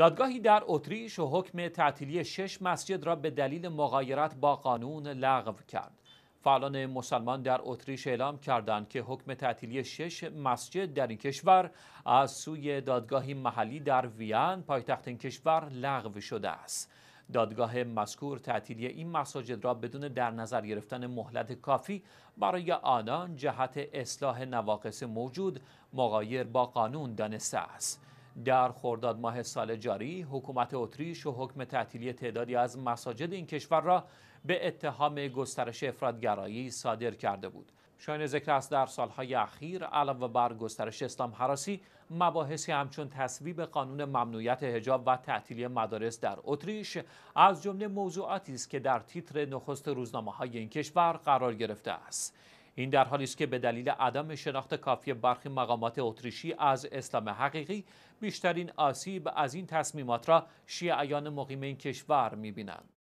دادگاهی در اتریش و حکم تعطیلی شش مسجد را به دلیل مغایرت با قانون لغو کرد. فعالان مسلمان در اتریش اعلام کردند که حکم تعطیلی شش مسجد در این کشور از سوی دادگاهی محلی در وین پایتخت این کشور لغو شده است. دادگاه مذکور تعطیلی این مساجد را بدون در نظر گرفتن مهلت کافی برای آنان جهت اصلاح نواقص موجود مغایر با قانون دانسته است. در خرداد ماه سال جاری حکومت اتریش و حکم تعطیلی تعدادی از مساجد این کشور را به اتهام گسترش افرادگرایی صادر کرده بود شاین ذکر است در سالهای اخیر علاوه بر گسترش اسلام حراسی مباحثی همچون تصویب قانون ممنوعیت حجاب و تعطیلی مدارس در اتریش از جمله موضوعاتی است که در تیتر نخست روزنامه های این کشور قرار گرفته است این در حالی است که به دلیل عدم شناخت کافی برخی مقامات اتریشی از اسلام حقیقی بیشترین آسیب از این تصمیمات را شیعیان مقیم این کشور می‌بینند